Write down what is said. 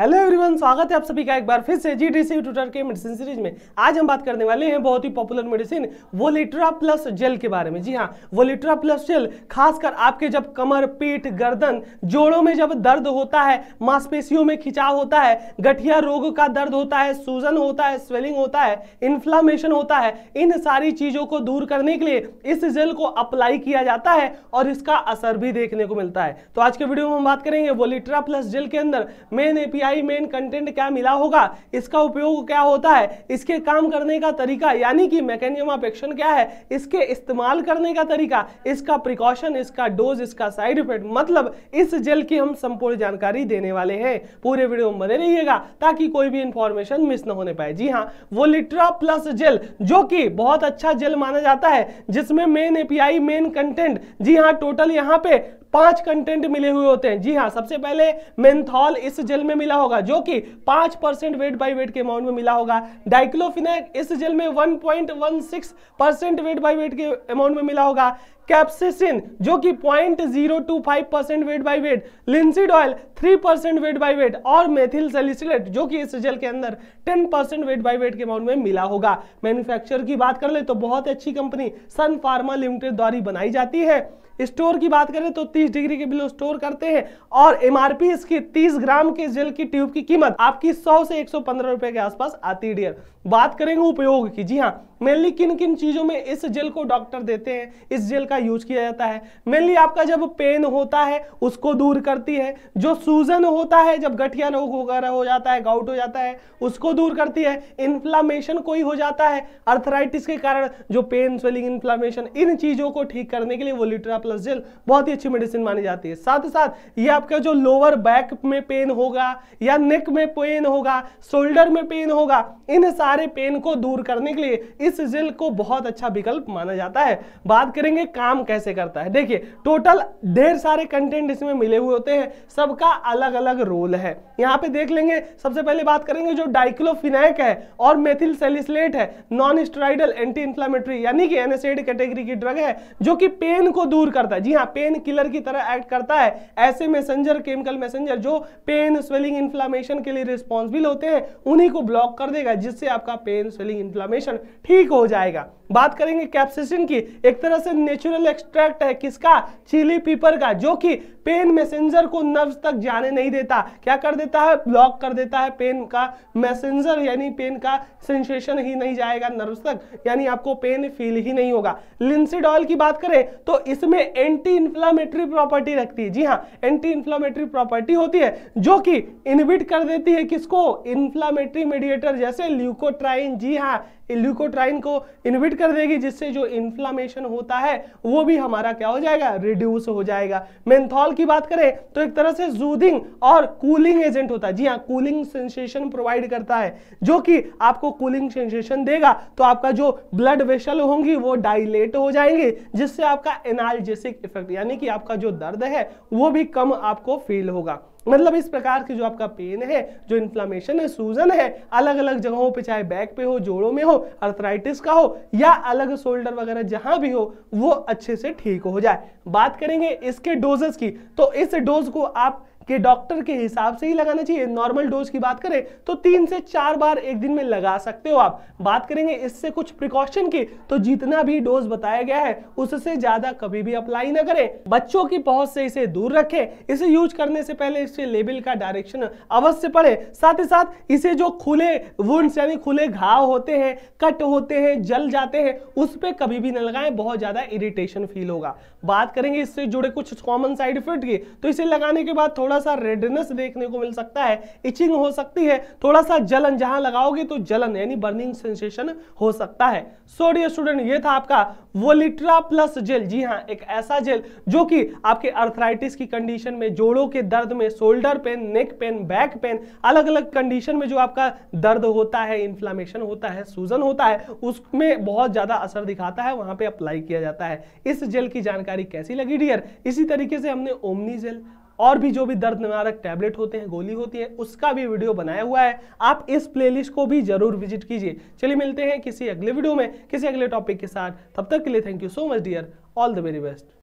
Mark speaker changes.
Speaker 1: hello everyone स्वागत है आप सभी का एक बार फिर से जी डी सी ट्यूटर के मेडिसिन सीरीज में आज हम बात करने वाले हैं बहुत ही popular medicine Volitra plus gel के बारे में जी हाँ वोलिट्रा प्लस जेल खासकर आपके जब कमर पेट गर्दन जोड़ों में जब दर्द होता है मांसपेशियों में खिंचाव होता है गठिया रोग का दर्द होता है सूजन होता है स्वेलिंग होता है इन्फ्लामेशन होता है इन सारी चीज़ों को दूर करने के लिए इस जेल को अप्लाई किया जाता है और इसका असर भी देखने को मिलता है तो आज के वीडियो में हम बात करेंगे वोलिट्रा प्लस जेल के अंदर main A AI main content क्या मिला होगा इसका उपयोग क्या होता है इसके काम करने का तरीका यानी कि मैकेनियम ऑफ एक्शन क्या है इसके इस्तेमाल करने का तरीका इसका प्रिकॉशन इसका डोज इसका साइड इफेक्ट मतलब इस जेल की हम संपूर्ण जानकारी देने वाले हैं पूरे वीडियो में बने रहिएगा ताकि कोई भी इंफॉर्मेशन मिस ना होने पाए जी हाँ वो लिट्रा प्लस जेल जो कि बहुत अच्छा जेल माना जाता है जिसमें मेन एपीआई मेन कंटेंट जी हाँ टोटल यहाँ पे पांच कंटेंट मिले हुए होते हैं जी हाँ सबसे पहले मेंथॉल इस जेल में मिला होगा जो कि पांच परसेंट वेट बाई वेट के अमाउंट में मिला होगा डाइक्लोफिनेक इस जेल में one point one six percent weight by weight के अमाउंट में मिला होगा कैप्सिसिन जो कि point zero two five percent weight by weight linseed oil three percent weight by weight और मेथिल सेलिसिलेट जो कि इस जेल के अंदर ten percent weight by weight के अमाउंट में मिला होगा मैन्युफैक्चर की बात कर ले तो बहुत अच्छी कंपनी सन फार्मा लिमिटेड द्वारा बनाई जाती है स्टोर की बात करें तो 30 डिग्री के बिलो स्टोर करते हैं और एमआरपी इसकी 30 ग्राम के जेल की ट्यूब की कीमत आपकी 100 से 115 रुपए के आसपास आती है डियर बात करेंगे उपयोग की जी हाँ मेनली किन किन चीज़ों में इस जेल को डॉक्टर देते हैं इस जेल का यूज किया जाता है मेनली आपका जब पेन होता है उसको दूर करती है जो सूजन होता है जब गठिया रोग वगैरह हो जाता है गाउट हो जाता है उसको दूर करती है इन्फ्लामेशन कोई हो जाता है अर्थराइटिस के कारण जो पेन स्वेलिंग इन्फ्लामेशन इन चीज़ों को ठीक करने के लिए वो लिटराप्ला प्लस जेल बहुत ही अच्छी मेडिसिन मानी जाती है साथ ही साथ ये आपका जो लोअर बैक में पेन होगा या नेक में पेन होगा शोल्डर में पेन होगा इन सारे पेन को दूर करने के लिए इस जेल को बहुत अच्छा विकल्प माना जाता है बात करेंगे काम कैसे करता है देखिए टोटल ढेर सारे कंटेंट इसमें मिले हुए होते हैं सबका अलग अलग रोल है यहाँ पे देख लेंगे सबसे पहले बात करेंगे जो डाइक्लोफिनाइक है और मेथिल सेलिसलेट है नॉन स्ट्राइडल एंटी इंफ्लामेटरी यानी कि एनएसएड कैटेगरी की ड्रग है जो कि पेन को दूर करता है जी हाँ पेन किलर की तरह एक्ट करता है ऐसे मैसेंजर केमिकल मैसेंजर जो पेन स्वेलिंग इन्फ्लामेशन के लिए रिस्पॉन्सिबल होते हैं उन्हीं को ब्लॉक कर देगा जिससे आपका पेन स्वेलिंग इन्फ्लामेशन ठीक हो जाएगा बात करेंगे कैप्सिसिन की एक तरह से नेचुरल एक्सट्रैक्ट है किसका चिली पीपर का जो कि पेन मैसेंजर को नर्व तक जाने नहीं देता क्या कर देता है ब्लॉक कर देता है पेन का मैसेंजर यानी पेन का सेंसेशन ही नहीं जाएगा नर्व तक यानी आपको पेन फील ही नहीं होगा लिंसिड ऑयल की बात करें तो इसमें एंटी इन्फ्लामेटरी प्रॉपर्टी रखती है जी हाँ एंटी इन्फ्लामेटरी प्रॉपर्टी होती है जो कि इनविट कर देती है किसको इन्फ्लामेटरी मीडिएटर जैसे ल्यूकोट्राइन जी हाँ ल्यूकोट्राइन को इनविट कर देगी जिससे जो इन्फ्लामेशन होता है वो भी हमारा क्या हो जाएगा रिड्यूस हो जाएगा मेंथॉल की बात करें तो एक तरह से जूदिंग और कूलिंग एजेंट होता है जी हाँ कूलिंग सेंसेशन प्रोवाइड करता है जो कि आपको कूलिंग सेंसेशन देगा तो आपका जो ब्लड वेशल होंगी वो डाइलेट हो जाएंगे जिससे आपका एनाल्जेसिक इफेक्ट यानी कि आपका जो दर्द है वो भी कम आपको फील होगा मतलब इस प्रकार की जो आपका पेन है जो इन्फ्लामेशन है सूजन है अलग अलग जगहों पे चाहे बैक पे हो जोड़ों में हो अर्थराइटिस का हो या अलग शोल्डर वगैरह जहां भी हो वो अच्छे से ठीक हो जाए बात करेंगे इसके डोजेस की तो इस डोज को आप कि डॉक्टर के हिसाब से ही लगाना चाहिए नॉर्मल डोज की बात करें तो तीन से चार बार एक दिन में लगा सकते हो आप बात करेंगे इससे कुछ प्रिकॉशन की तो जितना भी डोज बताया गया है उससे ज्यादा कभी भी अप्लाई ना करें बच्चों की पहुंच से इसे दूर रखें इसे यूज करने से पहले इसके लेबल का डायरेक्शन अवश्य पढ़े साथ ही साथ इसे जो खुले वुंड्स यानी खुले घाव होते हैं कट होते हैं जल जाते हैं उस पर कभी भी ना लगाएं बहुत ज्यादा इरिटेशन फील होगा बात करेंगे इससे जुड़े कुछ कॉमन साइड इफेक्ट की तो इसे लगाने के बाद थोड़ा थोड़ा सा रेडनेस देखने को मिल सकता है इचिंग हो सकती है थोड़ा सा जलन जहां लगाओगे तो जलन यानी बर्निंग सेंसेशन हो सकता है सो स्टूडेंट ये था आपका वोलिट्रा प्लस जेल जी हाँ एक ऐसा जेल जो कि आपके अर्थराइटिस की कंडीशन में जोड़ों के दर्द में shoulder pain neck pain back pain अलग अलग कंडीशन में जो आपका दर्द होता है इन्फ्लामेशन होता है सूजन होता है उसमें बहुत ज़्यादा असर दिखाता है वहां पे अप्लाई किया जाता है इस जेल की जानकारी कैसी लगी डियर इसी तरीके से हमने ओमनी जेल और भी जो भी दर्द निवारक टैबलेट होते हैं गोली होती है उसका भी वीडियो बनाया हुआ है आप इस प्लेलिस्ट को भी जरूर विजिट कीजिए चलिए मिलते हैं किसी अगले वीडियो में किसी अगले टॉपिक के साथ तब तक के लिए thank you so much dear all the very best